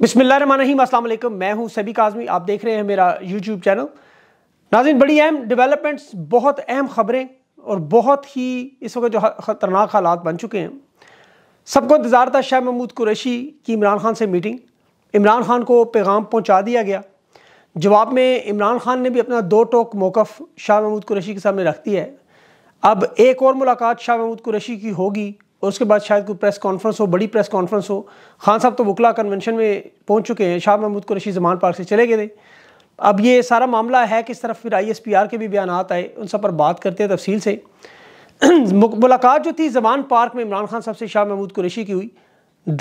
बिस्मिल्लाम असलम मैं हूं सभी काजमी आप देख रहे हैं मेरा यूट्यूब चैनल नाजिन बड़ी अहम डेवलपमेंट्स बहुत अहम ख़बरें और बहुत ही इस वक्त जो ख़तरनाक हालात बन चुके हैं सबको इंतज़ार था शाह महमूद कुरैशी की इमरान खान से मीटिंग इमरान खान को पैगाम पहुँचा दिया गया जवाब में इमरान खान ने भी अपना दो टोक मौक़ शाह महमूद कुरैशी के सामने रख दिया है अब एक और मुलाकात शाह महमूद कुरैशी की होगी और उसके बाद शायद कोई प्रेस कॉन्फ्रेंस हो बड़ी प्रेस कॉन्फ्रेंस हो खान साहब तो वकला कन्वेंशन में पहुंच चुके हैं शाह महमूद कुरैशी जमान पार्क से चले गए थे अब ये सारा मामला है किस तरफ फिर आई एस पी आर के भी बयान आए उन सब पर बात करते हैं तफसील से मुलाकात जो थी जमान पार्क में इमरान खान साहब से शाह महमूद कुरैशी की हुई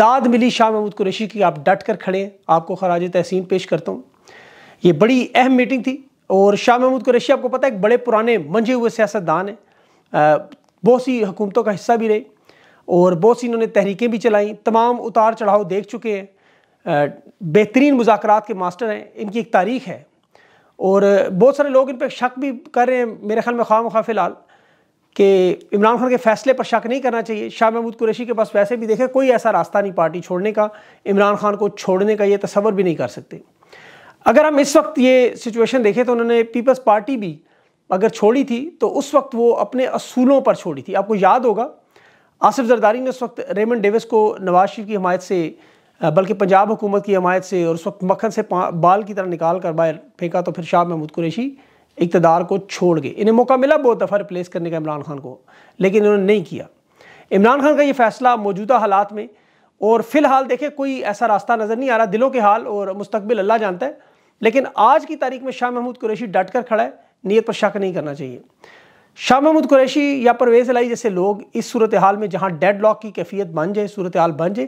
दाद मिली शाह महमूद कुरैशी की आप डट कर खड़े हैं आपको खराज तहसीन पेश करता हूँ ये बड़ी अहम मीटिंग थी और शाह महमूद कुरैशी आपको पता है एक बड़े पुराने मंझे हुए सियासतदान हैं बहुत सी हुकूमतों का हिस्सा भी रहे और बहुत सी इन्होंने तहरीकें भी चलाई तमाम उतार चढ़ाव देख चुके हैं बेहतरीन मुजाकर के मास्टर हैं इनकी एक तारीख है और बहुत सारे लोग इन पर शक भी कर रहे हैं मेरे ख्याल में ख़्वा मुखा फ़िलहाल कि इमरान खान के फैसले पर शक नहीं करना चाहिए शाह महमूद कुरैशी के पास वैसे भी देखे कोई ऐसा रास्ता नहीं पार्टी छोड़ने का इमरान खान को छोड़ने का ये तस्वर भी नहीं कर सकते अगर हम इस वक्त ये सिचुएशन देखें तो उन्होंने पीपल्स पार्टी भी अगर छोड़ी थी तो उस वक्त वो अपने असूलों पर छोड़ी थी आपको याद होगा आसिफ जरदारी ने उस वक्त रेमन डेविस को नवाज शरीफ की हमायत से बल्कि पंजाब हुकूमत की हमायत से और उस वक्त मक्खन से बाल की तरह निकाल कर बाहर फेंका तो फिर शाह महमूद कुरेशी इकतदार को छोड़ गए इन्हें मौका मिला बहुत दफ़ा रिप्लेस करने का इमरान खान को लेकिन इन्होंने नहीं किया इमरान खान का ये फ़ैसला मौजूदा हालात में और फ़िलहाल देखें कोई ऐसा रास्ता नज़र नहीं आ रहा दिलों के हाल और मुस्तबिल अल्लाह जानता है लेकिन आज की तारीख में शाह महमूद कुरेशी डट कर खड़ा है नीयत पर शक नहीं करना चाहिए शाह महमूद कुरैशी या परवेज़ अलाई जैसे लोग इस सूरत हाल में जहाँ डेड लॉक की कैफियत बन जाए सूरत हाल बन जाए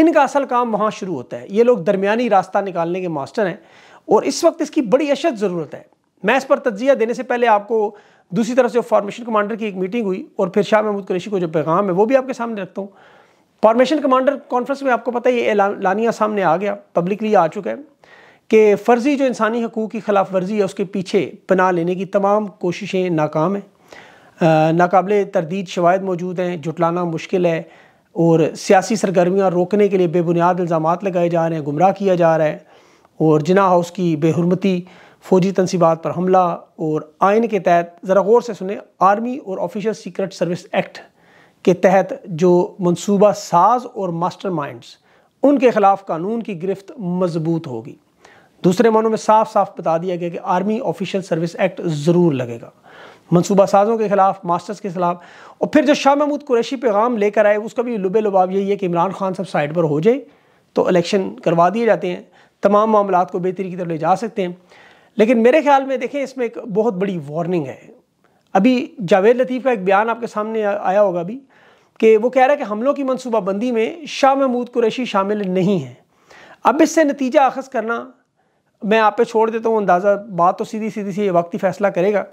इनका असल काम वहाँ शुरू होता है ये लोग दरमियानी रास्ता निकालने के मास्टर हैं और इस वक्त इसकी बड़ी अशद ज़रूरत है मैं इस पर तजिया देने से पहले आपको दूसरी तरफ से फॉर्मेशन कमांडर की एक मीटिंग हुई और फिर शाह महमूद कुरैशी को जो पैगाम है वो भी आपके सामने रखता हूँ फॉर्मेशन कमांडर कॉन्फ्रेंस में आपको पता है ये लानिया सामने आ गया पब्लिकली आ चुका है कि फ़र्ज़ी जो इंसानी हकूक़ की खिलाफ वर्जी है उसके पीछे पना लेने की तमाम कोशिशें नाकाम हैं नाकबले तरदीद शवायद मौजूद हैं जुटलाना मुश्किल है और सियासी सरगर्मियाँ रोकने के लिए बेबुनियाद इल्ज़ाम लगाए जा रहे हैं गुमराह किया जा रहा है और जिना हाउस की बेहरमती फौजी तनसीबात पर हमला और आयन के तहत ज़रा गौर से सुने आर्मी और ऑफिशल सीक्रेट सर्विस एक्ट के तहत जो मनसूबा साज और मास्टर माइंडस उनके ख़िलाफ़ कानून की गिरफ्त मजबूत होगी दूसरे मानों में साफ साफ बता दिया गया कि आर्मी ऑफिशियल सर्विस एक्ट ज़रूर लगेगा मनसूबा साजों के खिलाफ मास्टर्स के खिलाफ और फिर जो शाह महमूद कुरैशी पैगाम लेकर आए उसका भी लुबे लुबाव यही है कि इमरान खान सब साइड पर हो जाए तो इलेक्शन करवा दिए जाते हैं तमाम मामला को बेहतरी की तरफ ले जा सकते हैं लेकिन मेरे ख्याल में देखें इसमें एक बहुत बड़ी वार्निंग है अभी जावेद लतीफ़ का एक बयान आपके सामने आया होगा अभी कि वो कह रहा है कि हमलों की मनसूबाबंदी में शाह महमूद कुरैशी शामिल नहीं है अब इससे नतीजा अखज़ करना मैं आप पे छोड़ देता हूँ अंदाज़ा बात तो सीधी सीधी सी वक्त ही फैसला करेगा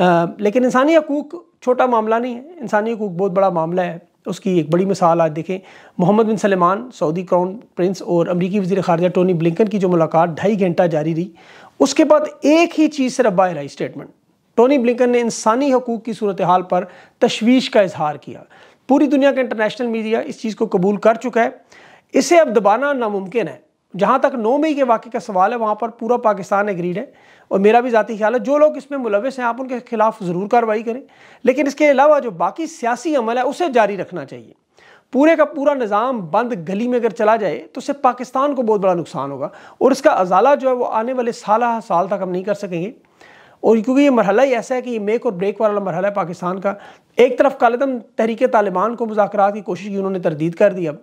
आ, लेकिन इंसानी हकूक छोटा मामला नहीं है इंसानी हकूक बहुत बड़ा मामला है उसकी एक बड़ी मिसाल आज देखें Mohammed bin Salman Saudi crown prince और अमरीकी वजी खारजा टोनी ब्लिकन की जो मुलाकात ढाई घंटा जारी रही उसके बाद एक ही चीज़ से बाहर रही स्टेटमेंट टोनी ब्लिकन ने इंसानी हकूक़ की सूरत हाल पर तशवीश का इजहार किया पूरी दुनिया का इंटरनेशनल मीडिया इस चीज़ को कबूल कर चुका है इसे अब दबाना नामुमकिन है जहाँ तक नौ मई के वाक़े का सवाल है वहाँ पर पूरा पाकिस्तान एग्रीड है और मेरा भी ज़ाती ख्याल है जो लोग इसमें मुलविस हैं आप उनके ख़िलाफ़ ज़रूर कार्रवाई करें लेकिन इसके अलावा जो बाकी सियासी अमल है उसे जारी रखना चाहिए पूरे का पूरा निज़ाम बंद गली में अगर चला जाए तो उससे पाकिस्तान को बहुत बड़ा नुकसान होगा और इसका अजाला जो है वो आने वाले साल साल तक हम नहीं कर सकेंगे और क्योंकि ये मरहला ही ऐसा है कि ये मेक और ब्रेक वाला मरहला है पाकिस्तान का एक तरफ कालदम तहरीक तालिबान को मुजाकर की कोशिश की उन्होंने तरदीद कर दी अब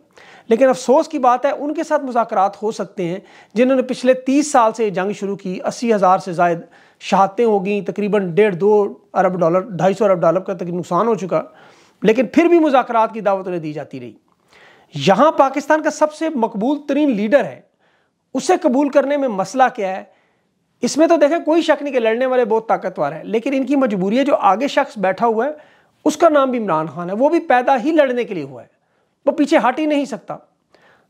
लेकिन अफसोस की बात है उनके साथ मुजाकर हो सकते हैं जिन्होंने पिछले तीस साल से जंग शुरू की अस्सी हज़ार से जायद शहादतें हो गई तकरीबन डेढ़ दो अरब डॉलर ढाई सौ अरब डॉलर का तक नुकसान हो चुका लेकिन फिर भी मुजाकर की दावत उन्हें दी जाती रही यहाँ पाकिस्तान का सबसे मकबूल तरीन लीडर है उसे कबूल करने में मसला क्या है इसमें तो देखें कोई शक नहीं कि लड़ने वाले बहुत ताकतवर हैं लेकिन इनकी मजबूरी है जो आगे शख्स बैठा हुआ है उसका नाम भी इमरान खान है वो भी पैदा ही लड़ने के लिए हुआ है वो पीछे हट ही नहीं सकता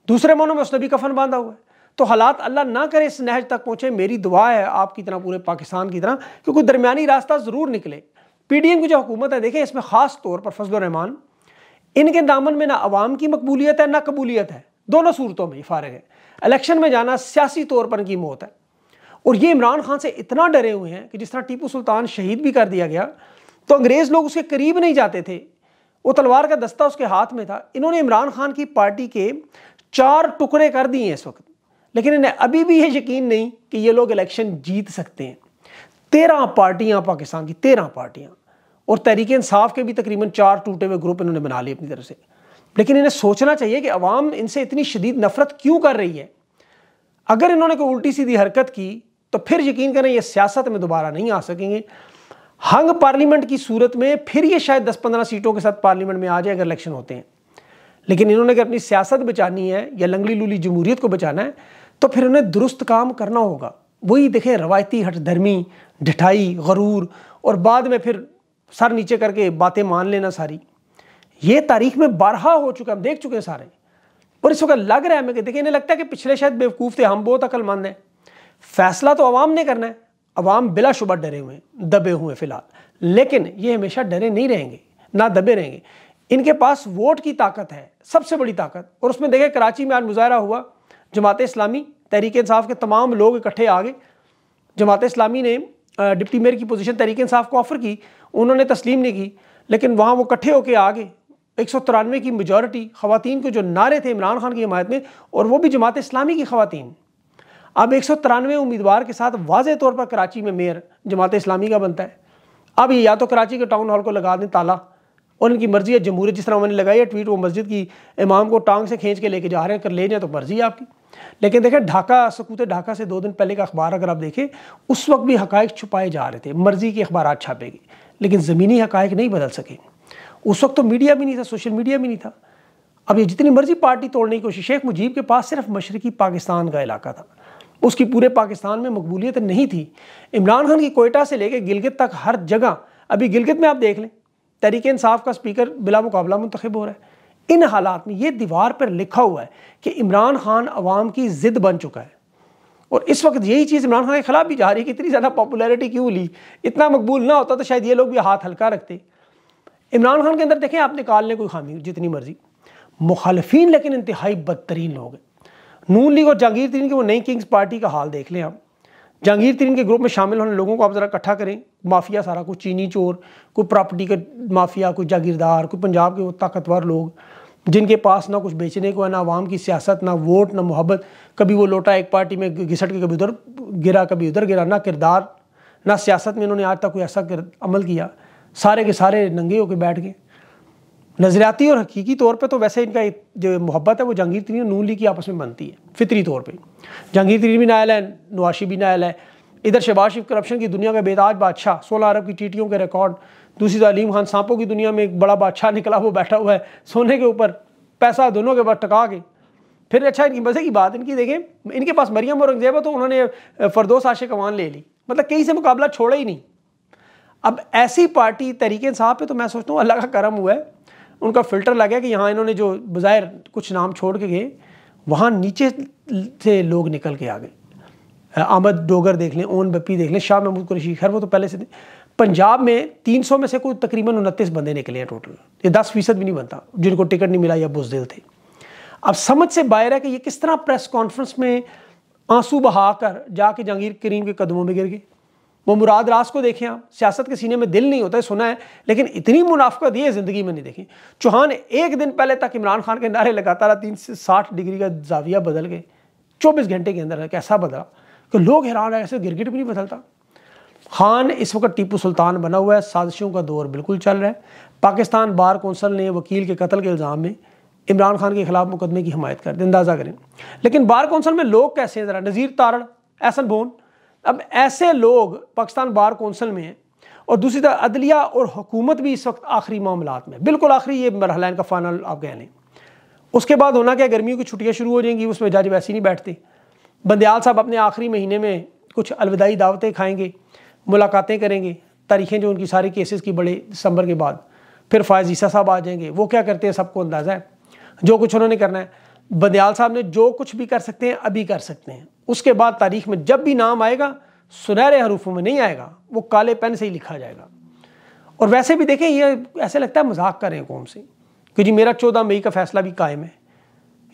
दूसरे मनों में उस नबी कफन बांधा हुआ है तो हालात अल्लाह ना करे इस नहज तक पहुँचे मेरी दुआ है आपकी तरह पूरे पाकिस्तान की तरह कि कोई दरमियानी रास्ता ज़रूर निकले पी डी एम की जो हुकूमत है देखें इसमें ख़ास तौर पर फजलरहमान इनके दामन में ना आवाम की मकबूलियत है ना कबूलियत है दोनों सूरतों में फ़ारग है इलेक्शन में जाना सियासी तौर पर इनकी मौत है और ये इमरान खान से इतना डरे हुए हैं कि जिस तरह टीपू सुल्तान शहीद भी कर दिया गया तो अंग्रेज़ लोग उसके करीब नहीं जाते थे वो तलवार का दस्ता उसके हाथ में था इन्होंने इमरान खान की पार्टी के चार टुकड़े कर दिए हैं इस वक्त लेकिन इन्हें अभी भी ये यकीन नहीं कि ये लोग इलेक्शन जीत सकते हैं तेरह पार्टियां पाकिस्तान की तेरह पार्टियां और तहरीक इंसाफ के भी तकरीबन चार टूटे हुए ग्रुप इन्होंने बना लिए अपनी तरफ से लेकिन इन्हें सोचना चाहिए कि अवाम इनसे इतनी शदीद नफरत क्यों कर रही है अगर इन्होंने कोई उल्टी सीधी हरकत की तो फिर यकीन करें ये सियासत में दोबारा नहीं आ सकेंगे हंग पार्लियामेंट की सूरत में फिर ये शायद 10-15 सीटों के साथ पार्लियामेंट में आ जाए अगर इलेक्शन होते हैं लेकिन इन्होंने अगर अपनी सियासत बचानी है या लंगली लूली जमूरीत को बचाना है तो फिर उन्हें दुरुस्त काम करना होगा वही देखें रवायती हटधर्मी ढिठाई गरूर और बाद में फिर सर नीचे करके बातें मान लेना सारी ये तारीख में बारहा हो चुका हम देख चुके हैं सारे और इस वक्त लग रहा है हमें देखिए इन्हें लगता है कि पिछले शायद बेवकूफ़ थे हम बहुत अकलमंद हैं फैसला तो आवाम ने करना है अवाम बिलाशुबा डरे हुए दबे हुए फिलहाल लेकिन ये हमेशा डरे नहीं रहेंगे ना दबे रहेंगे इनके पास वोट की ताकत है सबसे बड़ी ताकत और उसमें देखें कराची में आज मुजाहरा हुआ जमात इस्लामी तहरीक इंसाफ के तमाम लोग इकट्ठे आ गए जमात इस्लामी ने डिप्टी मेयर की पोजीशन तहरीक इंसाफ को ऑफ़र की उन्होंने तस्लीम नहीं की लेकिन वहाँ वो इकट्ठे होकर आ गए एक सौ तिरानवे की मेजोरिटी ख़वान के जो नारे थे इमरान खान की हमायत में और वो भी जमात इस्लामी की ख़वान अब एक उम्मीदवार के साथ वाज तौर पर कराची में मेयर जमात इस्लामी का बनता है अब ये या तो कराची के टाउन हॉल को लगा दें ताला और इनकी मर्ज़ी है जमहूरियत जिस तरह उन्होंने लगाई है ट्वीट वो मस्जिद की इमाम को टांग से खींच के लेके जा रहे हैं अगर ले जाए तो मर्ज़ी है आपकी लेकिन देखें ढाका सकूत ढाका से दो दिन पहले का अखबार अगर आप देखें उस वक्त भी हकायक छुपाए जा रहे थे मर्ज़ी के अखबार छापेगी लेकिन ज़मीनी हकायक नहीं बदल सके उस वक्त तो मीडिया भी नहीं था सोशल मीडिया भी नहीं था अब ये जितनी मर्ज़ी पार्टी तोड़ने की कोशिश शेख मुजीब के पास सिर्फ मशरकी पाकिस्तान का इलाका था उसकी पूरे पाकिस्तान में मकबूलियत नहीं थी इमरान खान की कोयटा से लेकर गिलगित तक हर जगह अभी गिलगित में आप देख लें तहरीक इंसाफ का स्पीकर बिला मुकाबला मुंतखब हो रहा है इन हालात में ये दीवार पर लिखा हुआ है कि इमरान खान अवाम की ज़िद बन चुका है और इस वक्त यही चीज़ इमरान खान के खिलाफ भी जा रही है कि इतनी ज़्यादा पॉपुलैरिटी क्यों ली इतना मकबूल ना होता तो शायद ये लोग भी हाथ हल्का रखते इमरान खान के अंदर देखें आप निकाल लें कोई खामी जितनी मर्जी मुखालफी लेकिन इंतहाई बदतरीन लोग हैं नून लीग और जहांगीर तरीन की वो नई किंग्स पार्टी का हाल देख लें आप जहांगीर तरीन के ग्रुप में शामिल होने लोगों को आप ज़रा इकट्ठा करें माफिया सारा कुछ चीनी चोर कोई प्रॉपर्टी का माफिया कोई जागीरदार कोई पंजाब के वो ताकतवर लोग जिनके पास ना कुछ बेचने को है ना आवाम की सियासत ना वोट ना मोहब्बत कभी वो लोटा एक पार्टी में घिसट के कभी उधर गिरा कभी उधर गिरा ना किरदार ना सियासत में इन्होंने आज तक कोई ऐसा अमल किया सारे के सारे नंगे होकर बैठ गए नज़रियाती और हकीकी तौर पे तो वैसे इनका जो मोहब्बत है वो जहांगीर तरीन नून ली की आपस में बनती है फितरी तौर पे जहांगीर तरीन भी नायल है नवाशी भी नायल है इधर शहबाज शिफ करप्शन की दुनिया का बेताज बादशाह सोलह अरब की टीटियों के रिकॉर्ड दूसरी तलीम खान सांपों की दुनिया में एक बड़ा बादशाह निकला वो बैठा हुआ है सोने के ऊपर पैसा दोनों के बाद टका के फिर अच्छा इनकी मज़े की बात इनकी देखें इनके पास मरियम औरंगजेब है तो उन्होंने फरदोस आशे कमान ले ली मतलब कहीं से मुकाबला छोड़ा ही नहीं अब ऐसी पार्टी तरीके साहब पे तो मैं सोचता हूँ अल्लाह का करम हुआ है उनका फ़िल्टर लगा कि यहाँ इन्होंने जो बाहर कुछ नाम छोड़ के गए वहाँ नीचे से लोग निकल के आ गए अहमद डोगर देख लें ओन बप्पी देख लें शाह महमूद कुरैशी खैर वो तो पहले से थे पंजाब में 300 में से कोई तकरीबन उनतीस बंदे निकले हैं टोटल ये 10 फीसद भी नहीं बनता जिनको टिकट नहीं मिला या बुजदिल थे अब समझ से बाहर है कि ये किस तरह प्रेस कॉन्फ्रेंस में आंसू बहाकर जाके जहांगीर करीम के कदमों में गिर गए वो मुराद रास को देखें आप सियासत के सीने में दिल नहीं होता है सुना है लेकिन इतनी मुनाफ्त ये ज़िंदगी में नहीं देखी चौहान एक दिन पहले तक इमरान खान के नारे लगाता रहा तीन से साठ डिग्री का जाविया बदल गए चौबीस घंटे के अंदर कैसा बदला कि लोग हैरान है ऐसे गिरगिट भी नहीं बदलता खान इस वक्त टीपू सुल्तान बना हुआ है साजिशों का दौर बिल्कुल चल रहा है पाकिस्तान बार कौंसल ने वकील के कत्ल के इल्ज़ाम में इमरान खान के खिलाफ मुकदमे की हमायत कर दी अंदाज़ा करें लेकिन बार कौंसल में लोग कैसे हैं ज़रा नज़ीर तारण एहसन बोन अब ऐसे लोग पाकिस्तान बार कौंसिल में हैं और दूसरी तरह अदलिया और हुकूमत भी इस वक्त आखिरी मामला में बिल्कुल आखिरी ये मरहला इनका फाइनल आप कह लें उसके बाद होना क्या गर्मियों की छुट्टियाँ शुरू हो जाएंगी उसमें जज वैसे नहीं बैठते बंदयाल साहब अपने आखिरी महीने में कुछ अलविदाई दावतें खाएंगे मुलाकातें करेंगे तारीखें जो उनकी सारी केसेस की बड़े दिसंबर के बाद फिर फायज ईसा साहब आ जाएंगे वो क्या करते हैं सबको अंदाज़ा है जो कुछ उन्होंने करना है बंदयाल साहब ने जो कुछ भी कर सकते हैं अभी कर सकते हैं उसके बाद तारीख में जब भी नाम आएगा सुनहरे हरूफों में नहीं आएगा वो काले पेन से ही लिखा जाएगा और वैसे भी देखें ये ऐसे लगता है मजाक कर रहे हैं कौम से कि जी मेरा चौदह मई का फैसला भी कायम है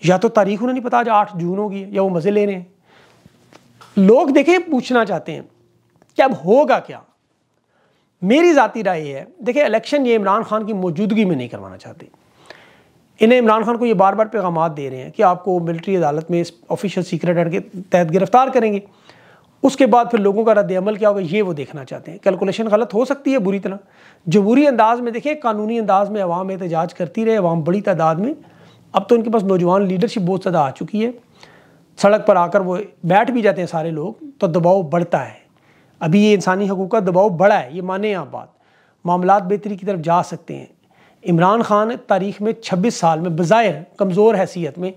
या तो तारीख उन्हें नहीं पता आज आठ जून होगी या वो मज़े ले रहे हैं लोग देखें पूछना चाहते हैं कि अब होगा क्या मेरी ज़ाती राय है देखिए इलेक्शन ये इमरान खान की मौजूदगी में नहीं करवाना चाहते इन्हें इमरान खान को ये बार बार पैगाम दे रहे हैं कि आपको मिलिट्री अदालत में इस ऑफिशियल सीक्रेट एक्ट के तहत गिरफ्तार करेंगे उसके बाद फिर लोगों का रद्दमल क्या होगा ये वो देखना चाहते हैं कैलकुलेशन गलत हो सकती है बुरी तरह जमहूरी अंदाज में देखें कानूनी अंदाज में अवाम एहतजाज करती रहे अवाम बड़ी तादाद में अब तो उनके पास नौजवान लीडरशिप बहुत ज़्यादा आ चुकी है सड़क पर आकर वो बैठ भी जाते हैं सारे लोग तो दबाव बढ़ता है अभी ये इंसानी हकूक़ का दबाव बढ़ा है ये माने आप बात मामला बेहतरी की तरफ जा सकते हैं इमरान खान तारीख में छब्बीस साल में बज़ाहिर कमज़ोर हैसियत में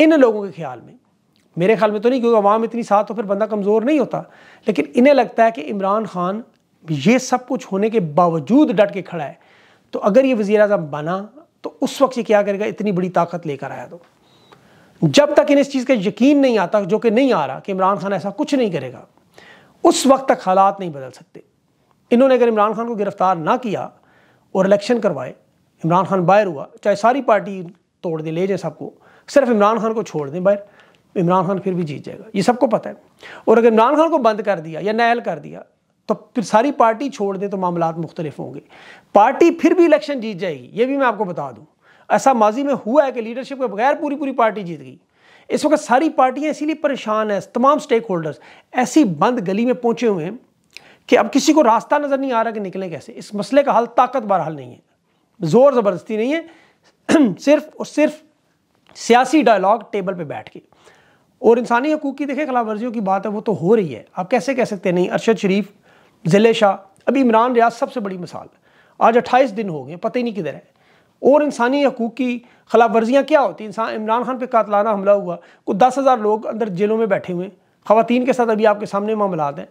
इन लोगों के ख्याल में मेरे ख्याल में तो नहीं क्योंकि अवाम इतनी साथ तो फिर बंदा कमज़ोर नहीं होता लेकिन इन्हें लगता है कि इमरान खान ये सब कुछ होने के बावजूद डट के खड़ा है तो अगर ये वज़ी अजम बना तो उस वक्त ये क्या करेगा इतनी बड़ी ताकत लेकर आया तो जब तक इन्हें इस चीज़ का यकीन नहीं आता जो कि नहीं आ रहा कि इमरान खान ऐसा कुछ नहीं करेगा उस वक्त तक हालात नहीं बदल सकते इन्होंने अगर इमरान खान को गिरफ़्तार ना किया और इलेक्शन करवाए इमरान खान बाहर हुआ चाहे सारी पार्टी तोड़ दे ले जाए सबको सिर्फ इमरान खान को छोड़ दें बाहर इमरान खान फिर भी जीत जाएगा ये सबको पता है और अगर इमरान खान को बंद कर दिया या नायल कर दिया तो फिर सारी पार्टी छोड़ दें तो मामला मुख्तलिफ होंगे पार्टी फिर भी इलेक्शन जीत जाएगी ये भी मैं आपको बता दूँ ऐसा माजी में हुआ है कि लीडरशिप के बगैर पूरी पूरी पार्टी जीत गई इस वक्त सारी पार्टियाँ इसीलिए परेशान हैं तमाम स्टेक होल्डर्स ऐसी बंद गली में पहुँचे हुए हैं कि अब किसी को रास्ता नज़र नहीं आ रहा कि निकले कैसे इस मसले का हल ताकतवर हल नहीं है ज़ोर ज़बरदस्ती नहीं है सिर्फ और सिर्फ सियासी डायलॉग टेबल पे बैठ के और इंसानी हकूक़ की देखें खिलाफ वर्जियों की बात है वो तो हो रही है आप कैसे कह सकते हैं नहीं अरशद शरीफ जिले शाह अभी इमरान रियाज सबसे बड़ी मिसाल आज अट्ठाईस दिन हो गए पता ही नहीं किधर है और इंसानी हकूक़ की खिलाफ वर्जियाँ क्या होती इंसान इमरान खान पर कातलाना हमला हुआ कुछ दस हज़ार लोग अंदर जेलों में बैठे हुए ख़वान के साथ अभी आपके सामने मामला हैं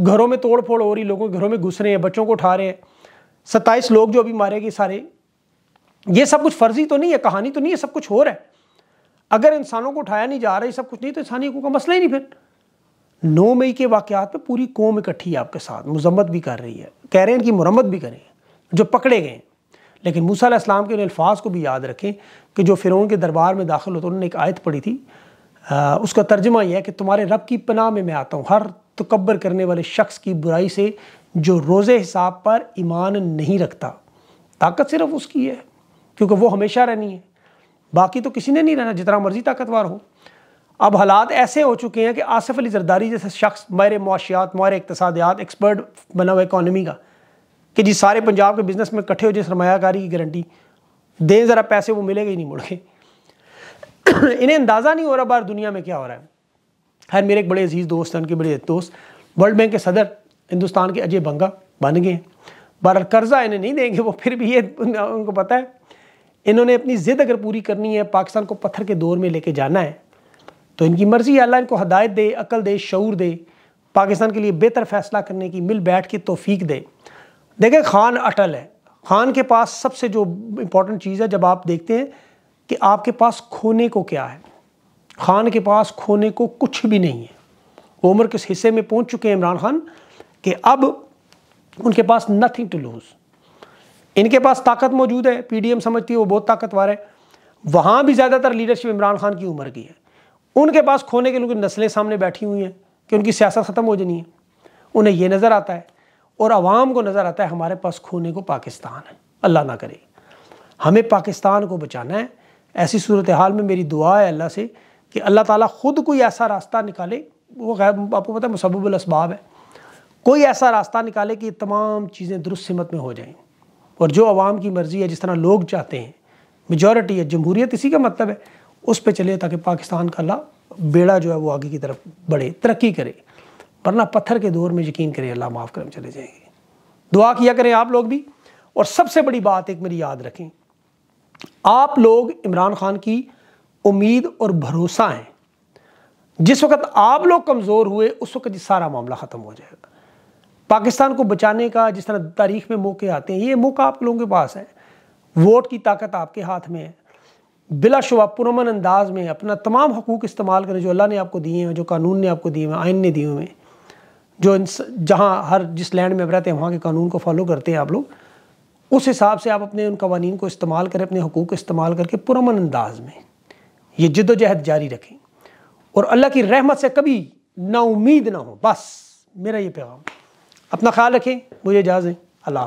घरों में तोड़ फोड़ हो रही लोगों के घरों में घुस रहे हैं बच्चों को उठा रहे हैं सत्ताईस लोग जो अभी मारे गए सारे ये सब कुछ फर्जी तो नहीं है कहानी तो नहीं है सब कुछ हो रहा है अगर इंसानों को उठाया नहीं जा रहा है सब कुछ नहीं तो इंसानी हकूक का मसला ही नहीं फिर नौ मई के वाक़त पर पूरी कौम इकट्ठी है आपके साथ मजम्मत भी कर रही है कह रहे हैं कि मरम्मत भी करें जो पकड़े गए लेकिन मूसा इस्लाम के उन अल्फाज को भी याद रखें कि जो फ़िरौन के दरबार में दाखिल होते उन्होंने एक आयत पढ़ी थी आ, उसका तर्जमा यह है कि तुम्हारे रब की पनाह में मैं आता हूँ हर तकबर करने वाले शख्स की बुराई से जो रोज़े हिसाब पर ईमान नहीं रखता ताकत सिर्फ उसकी है क्योंकि वो हमेशा रहनी है बाकी तो किसी ने नहीं रहना जितना मर्ज़ी ताकतवर हो अब हालात ऐसे हो चुके हैं कि आसफ़ अली जरदारी जैसे शख्स मायर मुआशियात मायरे इकतसादियात एक्सपर्ट बना हुआ इकानमी का कि जी सारे पंजाब के बिज़नेस में इकट्ठे हो जाए सरमाकारी की गारंटी दें ज़रा पैसे वो मिलेगा ही नहीं मुड़ के इन्हें अंदाज़ा नहीं हो रहा बाहर दुनिया में क्या हो रहा है खैर मेरे एक बड़े अजीज़ दोस्त हैं उनके बड़े दोस्त वर्ल्ड बैंक के सदर हिंदुस्तान के अजय बंगा बन गए बार कर्जा इन्हें नहीं देंगे वो फिर भी ये उनको पता है इन्होंने अपनी ज़िद अगर पूरी करनी है पाकिस्तान को पत्थर के दौर में लेके जाना है तो इनकी मर्ज़ी अल्लाह इनको हदायत दे अकल दे शूर दे पाकिस्तान के लिए बेहतर फैसला करने की मिल बैठ के तोफ़ी दे देखें खान अटल है खान के पास सबसे जो इम्पोर्टेंट चीज़ है जब आप देखते हैं कि आपके पास खोने को क्या है खान के पास खोने को कुछ भी नहीं है उम्र किस हिस्से में पहुँच चुके हैं इमरान खान कि अब उनके पास नथिंग टू लूज़ इनके पास ताकत मौजूद है पीडीएम समझती है वो बहुत ताकतवर है वहाँ भी ज़्यादातर लीडरशिप इमरान खान की उम्र की है उनके पास खोने के लिए नस्लें सामने बैठी हुई हैं कि उनकी सियासत ख़त्म हो जानी है उन्हें यह नज़र आता है और आवाम को नज़र आता है हमारे पास खोने को पाकिस्तान है अल्लाह ना करे हमें पाकिस्तान को बचाना है ऐसी सूरत हाल में मेरी दुआ है अल्लाह से कि अल्लाह ताला ख़ुद कोई ऐसा रास्ता निकाले वो गैर आपको पता है असबाब है कोई ऐसा रास्ता निकाले कि तमाम चीज़ें दुरुस्त सिमत में हो जाएं और जो आवाम की मर्ज़ी है जिस तरह लोग चाहते हैं मेजॉरिटी है जमहूरियत इसी का मतलब है उस पर चले ताकि पाकिस्तान का ला बेड़ा जो है वो आगे की तरफ बढ़े तरक्की करे वरना पत्थर के दौर में यकीन करें अल्लाह माफ़ करम चले जाएंगे दुआ किया करें आप लोग भी और सबसे बड़ी बात एक मेरी याद रखें आप लोग इमरान खान की उम्मीद और भरोसा हैं जिस वक्त आप लोग कमज़ोर हुए उस वक्त सारा मामला ख़त्म हो जाएगा पाकिस्तान को बचाने का जिस तरह तारीख में मौके आते हैं ये मौका आप लोगों के पास है वोट की ताकत आपके हाथ में है बिलाशुबा पुरमन अंदाज में अपना तमाम हकूक़ इस्तेमाल करें जो अल्लाह ने आपको दिए हैं जो कानून ने आपको दिए हैं आइन ने दिए हुए हैं जो जहाँ हर जिस लैंड में रहते हैं वहाँ के कानून को फॉलो करते हैं आप लोग उस हिसाब से आप अपने उन कवानीन को इस्तेमाल करें अपने हकूक़ इस्तेमाल करके पुरमन अंदाज में ये जद्दोजहद जारी रखें और अल्लाह की रहमत से कभी नाउमीद ना हो बस मेरा ये पैगाम अपना ख्याल रखें मुझे इजाज़ है अल्लाह